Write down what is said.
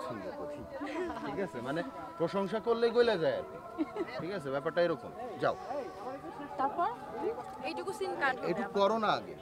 পছন্দ করি ঠিক আছে মানে প্রশংসা করলে গলে যায় আর ঠিক আছে ব্যাপারটা এরকম যাও তারপর এইটুকু সিন কাট এটুকু করোনা আগে